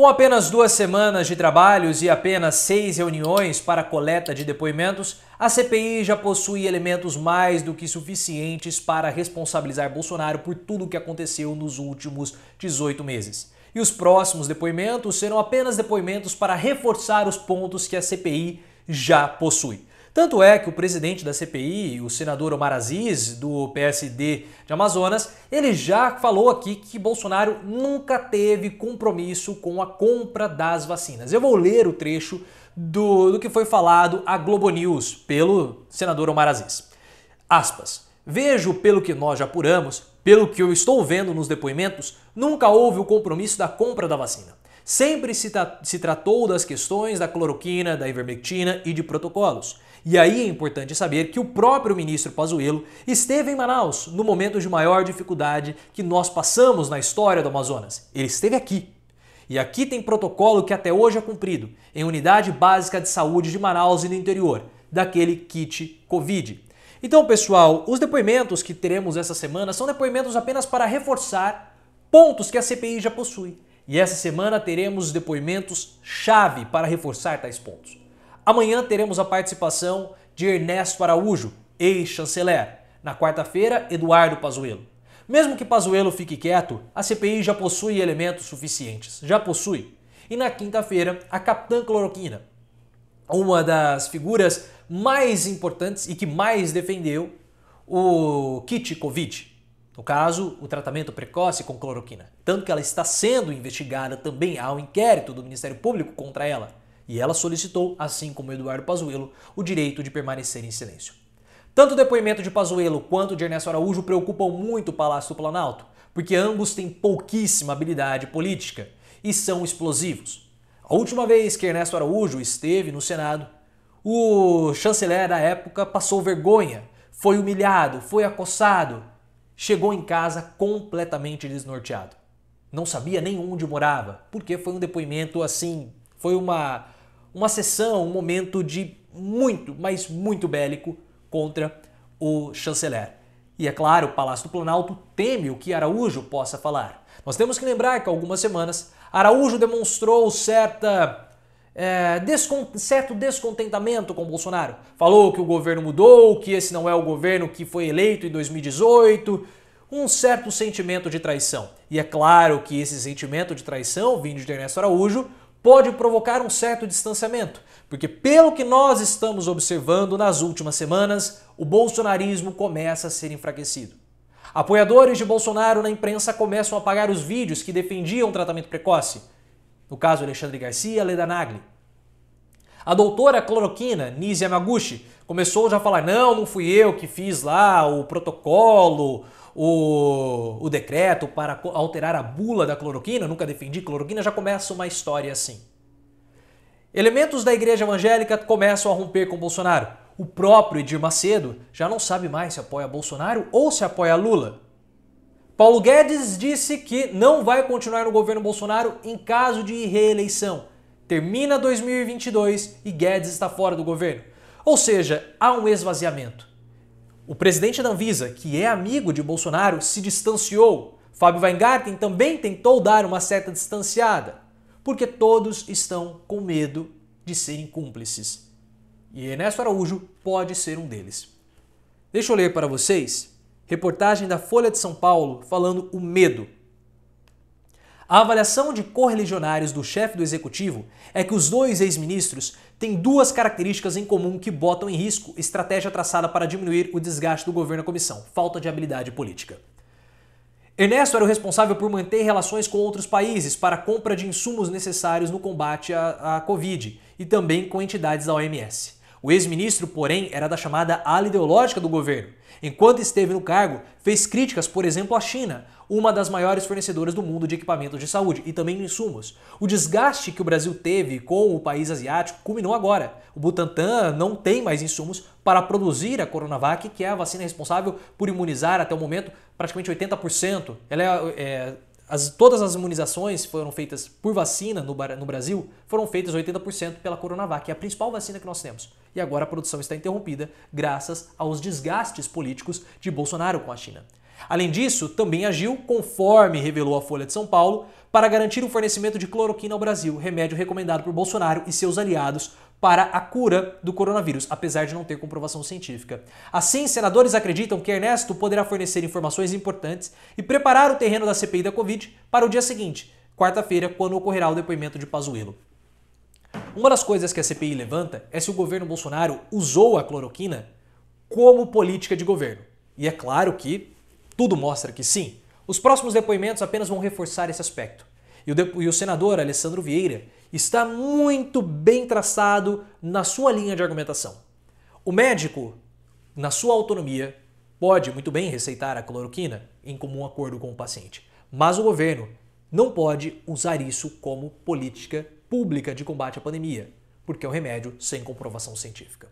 Com apenas duas semanas de trabalhos e apenas seis reuniões para coleta de depoimentos, a CPI já possui elementos mais do que suficientes para responsabilizar Bolsonaro por tudo o que aconteceu nos últimos 18 meses. E os próximos depoimentos serão apenas depoimentos para reforçar os pontos que a CPI já possui. Tanto é que o presidente da CPI, o senador Omar Aziz, do PSD de Amazonas, ele já falou aqui que Bolsonaro nunca teve compromisso com a compra das vacinas. Eu vou ler o trecho do, do que foi falado à Globo News pelo senador Omar Aziz. Aspas. Vejo pelo que nós já apuramos, pelo que eu estou vendo nos depoimentos, nunca houve o compromisso da compra da vacina sempre se, se tratou das questões da cloroquina, da ivermectina e de protocolos. E aí é importante saber que o próprio ministro Pazuello esteve em Manaus no momento de maior dificuldade que nós passamos na história do Amazonas. Ele esteve aqui. E aqui tem protocolo que até hoje é cumprido em unidade básica de saúde de Manaus e no interior, daquele kit COVID. Então, pessoal, os depoimentos que teremos essa semana são depoimentos apenas para reforçar pontos que a CPI já possui. E essa semana teremos depoimentos chave para reforçar tais pontos. Amanhã teremos a participação de Ernesto Araújo, ex-chanceler. Na quarta-feira, Eduardo Pazuello. Mesmo que Pazuello fique quieto, a CPI já possui elementos suficientes, já possui. E na quinta-feira, a capitã cloroquina, uma das figuras mais importantes e que mais defendeu o kit Covid, no caso, o tratamento precoce com cloroquina, tanto que ela está sendo investigada também há um inquérito do Ministério Público contra ela, e ela solicitou, assim como Eduardo Pazuello, o direito de permanecer em silêncio. Tanto o depoimento de Pazuello quanto de Ernesto Araújo preocupam muito o Palácio do Planalto, porque ambos têm pouquíssima habilidade política e são explosivos. A última vez que Ernesto Araújo esteve no Senado, o chanceler da época passou vergonha, foi humilhado, foi acossado chegou em casa completamente desnorteado. Não sabia nem onde morava, porque foi um depoimento assim, foi uma uma sessão, um momento de muito, mas muito bélico contra o chanceler. E é claro, o Palácio do Planalto teme o que Araújo possa falar. Nós temos que lembrar que há algumas semanas Araújo demonstrou certa é, certo descontentamento com Bolsonaro. Falou que o governo mudou, que esse não é o governo que foi eleito em 2018. Um certo sentimento de traição. E é claro que esse sentimento de traição, vindo de Ernesto Araújo, pode provocar um certo distanciamento, porque pelo que nós estamos observando nas últimas semanas, o bolsonarismo começa a ser enfraquecido. Apoiadores de Bolsonaro na imprensa começam a apagar os vídeos que defendiam tratamento precoce no caso Alexandre Garcia, Leda Nagli. A doutora cloroquina, Nise Yamaguchi, começou já a falar: não, não fui eu que fiz lá o protocolo, o, o decreto para alterar a bula da cloroquina, nunca defendi cloroquina, já começa uma história assim. Elementos da igreja evangélica começam a romper com Bolsonaro. O próprio Edir Macedo já não sabe mais se apoia Bolsonaro ou se apoia Lula. Paulo Guedes disse que não vai continuar no governo Bolsonaro em caso de reeleição. Termina 2022 e Guedes está fora do governo. Ou seja, há um esvaziamento. O presidente da Anvisa, que é amigo de Bolsonaro, se distanciou. Fábio Weingarten também tentou dar uma certa distanciada, porque todos estão com medo de serem cúmplices. E Ernesto Araújo pode ser um deles. Deixa eu ler para vocês Reportagem da Folha de São Paulo falando o medo. A avaliação de correligionários do chefe do executivo é que os dois ex-ministros têm duas características em comum que botam em risco estratégia traçada para diminuir o desgaste do governo à comissão: falta de habilidade política. Ernesto era o responsável por manter relações com outros países para a compra de insumos necessários no combate à, à Covid e também com entidades da OMS. O ex-ministro, porém, era da chamada ala ideológica do governo. Enquanto esteve no cargo, fez críticas, por exemplo, à China, uma das maiores fornecedoras do mundo de equipamentos de saúde e também insumos. O desgaste que o Brasil teve com o país asiático culminou agora. O Butantan não tem mais insumos para produzir a Coronavac, que é a vacina responsável por imunizar até o momento praticamente 80%. Ela é, é as, todas as imunizações foram feitas por vacina no, no Brasil, foram feitas 80% pela Coronavac, é a principal vacina que nós temos. E agora a produção está interrompida graças aos desgastes políticos de Bolsonaro com a China. Além disso, também agiu, conforme revelou a Folha de São Paulo, para garantir o fornecimento de cloroquina ao Brasil, remédio recomendado por Bolsonaro e seus aliados para a cura do coronavírus, apesar de não ter comprovação científica. Assim, senadores acreditam que Ernesto poderá fornecer informações importantes e preparar o terreno da CPI da Covid para o dia seguinte, quarta-feira, quando ocorrerá o depoimento de Pazuello. Uma das coisas que a CPI levanta é se o governo Bolsonaro usou a cloroquina como política de governo. E é claro que tudo mostra que sim. Os próximos depoimentos apenas vão reforçar esse aspecto. E o, e o senador Alessandro Vieira está muito bem traçado na sua linha de argumentação. O médico, na sua autonomia, pode muito bem receitar a cloroquina em comum acordo com o paciente, mas o governo não pode usar isso como política pública de combate à pandemia, porque é um remédio sem comprovação científica.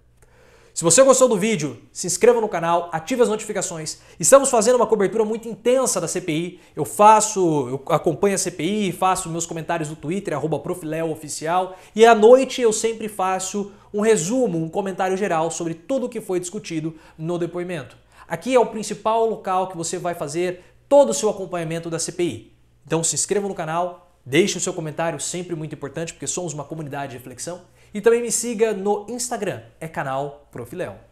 Se você gostou do vídeo, se inscreva no canal, ative as notificações. Estamos fazendo uma cobertura muito intensa da CPI. Eu faço, eu acompanho a CPI, faço meus comentários no Twitter, arroba oficial, e à noite eu sempre faço um resumo, um comentário geral sobre tudo o que foi discutido no depoimento. Aqui é o principal local que você vai fazer todo o seu acompanhamento da CPI. Então se inscreva no canal, deixe o seu comentário, sempre muito importante, porque somos uma comunidade de reflexão e também me siga no Instagram, é canal Profileão.